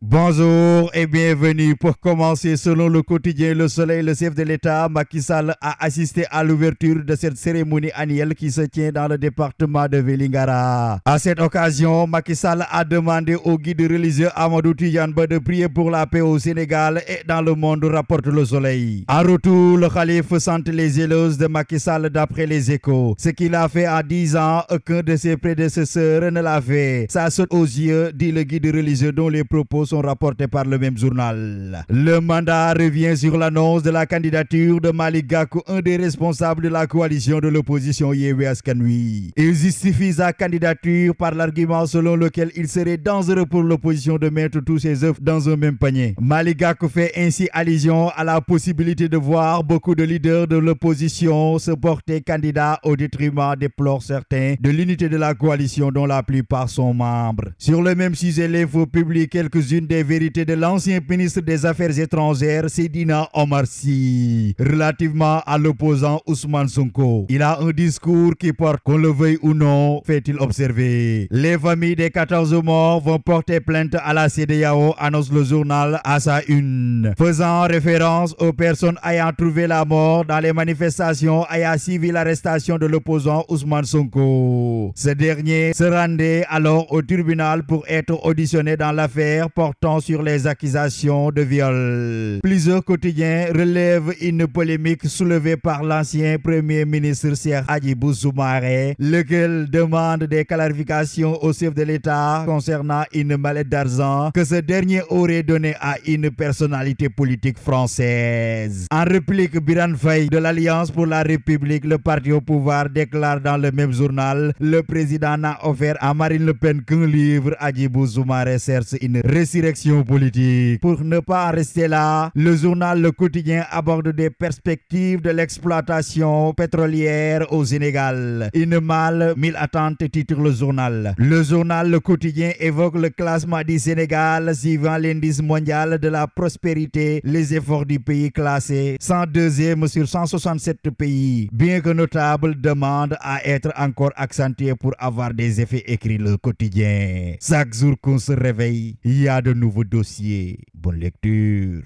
Bonjour et bienvenue. Pour commencer, selon le quotidien Le Soleil, le chef de l'État, Macky Sall, a assisté à l'ouverture de cette cérémonie annuelle qui se tient dans le département de Vélingara. À cette occasion, Macky Sall a demandé au guide religieux Amadou Tijanba de prier pour la paix au Sénégal et dans le monde, rapporte Le Soleil. En retour, le calife sente les élos de Macky Sall d'après les échos. Ce qu'il a fait à 10 ans, aucun de ses prédécesseurs ne l'a fait. Ça saute aux yeux, dit le guide religieux dont les propos sont rapportés par le même journal. Le mandat revient sur l'annonce de la candidature de Malik un des responsables de la coalition de l'opposition Yewe Askanui. Il justifie sa candidature par l'argument selon lequel il serait dangereux pour l'opposition de mettre tous ses œufs dans un même panier. Malik fait ainsi allusion à la possibilité de voir beaucoup de leaders de l'opposition se porter candidat au détriment, déplore certains, de l'unité de la coalition dont la plupart sont membres. Sur le même sujet, les publie quelques-unes des vérités de l'ancien ministre des Affaires étrangères, sidina Omar Sy, relativement à l'opposant Ousmane Sonko. Il a un discours qui porte, qu'on le veuille ou non, fait-il observer. Les familles des 14 morts vont porter plainte à la CDAO, annonce le journal à sa une. Faisant référence aux personnes ayant trouvé la mort dans les manifestations ayant suivi l'arrestation de l'opposant Ousmane Sonko. Ce dernier se rendait alors au tribunal pour être auditionné dans l'affaire pour sur les accusations de viol. Plusieurs quotidiens relèvent une polémique soulevée par l'ancien premier ministre Serge Hadjibou Soumaré, lequel demande des clarifications au chef de l'État concernant une mallette d'argent que ce dernier aurait donnée à une personnalité politique française. En réplique, Biran Faye de l'Alliance pour la République, le parti au pouvoir, déclare dans le même journal le président n'a offert à Marine Le Pen qu'un livre. Hadjibou Soumaré cherche une récitation Direction politique. Pour ne pas rester là, le journal Le Quotidien aborde des perspectives de l'exploitation pétrolière au Sénégal. Une malle, mille attentes, titre le journal. Le journal Le Quotidien évoque le classement du Sénégal suivant l'indice mondial de la prospérité, les efforts du pays classé 102e sur 167 pays. Bien que notable, demande à être encore accentué pour avoir des effets écrits le quotidien. Chaque qu'on se réveille, il y a nouveau dossier. Bonne lecture.